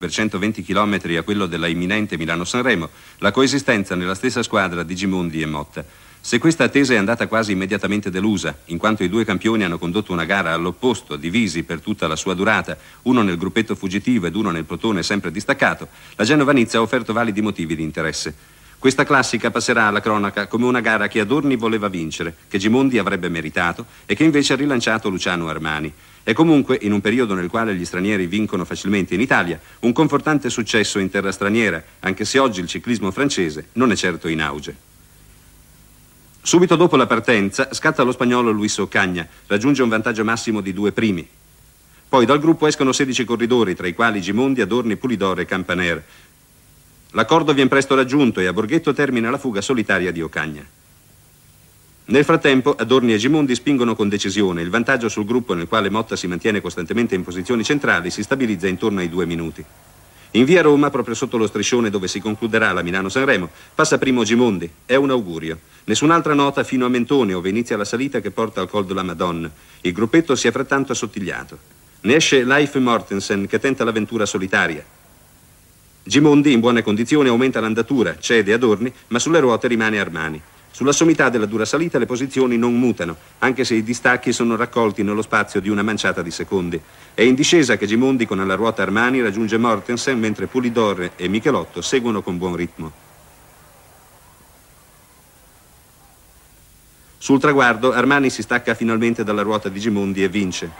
per 120 km a quello della imminente Milano-Sanremo, la coesistenza nella stessa squadra di Gimondi e Motta. Se questa attesa è andata quasi immediatamente delusa, in quanto i due campioni hanno condotto una gara all'opposto, divisi per tutta la sua durata, uno nel gruppetto fuggitivo ed uno nel protone sempre distaccato, la Genova Nizza ha offerto validi motivi di interesse. Questa classica passerà alla cronaca come una gara che Adorni voleva vincere, che Gimondi avrebbe meritato e che invece ha rilanciato Luciano Armani. È comunque, in un periodo nel quale gli stranieri vincono facilmente in Italia, un confortante successo in terra straniera, anche se oggi il ciclismo francese non è certo in auge. Subito dopo la partenza scatta lo spagnolo Luis Ocagna, raggiunge un vantaggio massimo di due primi. Poi dal gruppo escono 16 corridori, tra i quali Gimondi, Adorni, Pulidore e Campaner. L'accordo viene presto raggiunto e a Borghetto termina la fuga solitaria di Ocagna. Nel frattempo, Adorni e Gimondi spingono con decisione. Il vantaggio sul gruppo nel quale Motta si mantiene costantemente in posizioni centrali si stabilizza intorno ai due minuti. In via Roma, proprio sotto lo striscione dove si concluderà la Milano-Sanremo, passa primo Gimondi. È un augurio. Nessun'altra nota fino a Mentone, dove inizia la salita che porta al Col della Madonna. Il gruppetto si è frattanto assottigliato. Ne esce Life Mortensen, che tenta l'avventura solitaria. Gimondi, in buone condizioni, aumenta l'andatura, cede Adorni, ma sulle ruote rimane Armani. Sulla sommità della dura salita le posizioni non mutano, anche se i distacchi sono raccolti nello spazio di una manciata di secondi. È in discesa che Gimondi con alla ruota Armani raggiunge Mortensen, mentre Pulidor e Michelotto seguono con buon ritmo. Sul traguardo Armani si stacca finalmente dalla ruota di Gimondi e vince.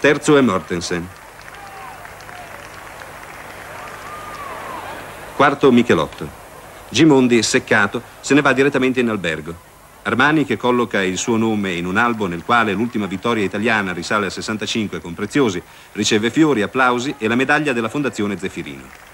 Terzo è Mortensen. Quarto Michelotto. Gimondi, seccato, se ne va direttamente in albergo. Armani, che colloca il suo nome in un albo nel quale l'ultima vittoria italiana risale al 65 con preziosi, riceve fiori, applausi e la medaglia della Fondazione Zeffirino.